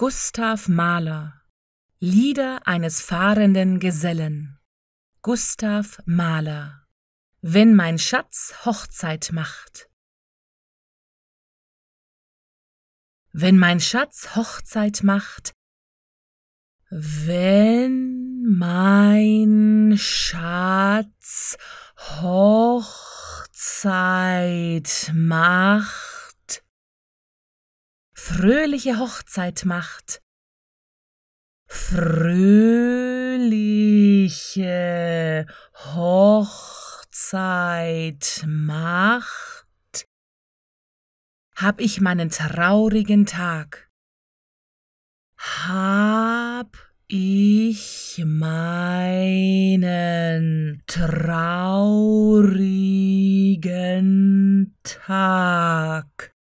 Gustav Mahler Lieder eines fahrenden Gesellen Gustav Mahler Wenn mein Schatz Hochzeit macht Wenn mein Schatz Hochzeit macht Wenn mein Schatz Hochzeit macht fröhliche Hochzeit macht. Fröhliche Hochzeit macht, hab ich meinen traurigen Tag. Hab ich meinen traurigen Tag.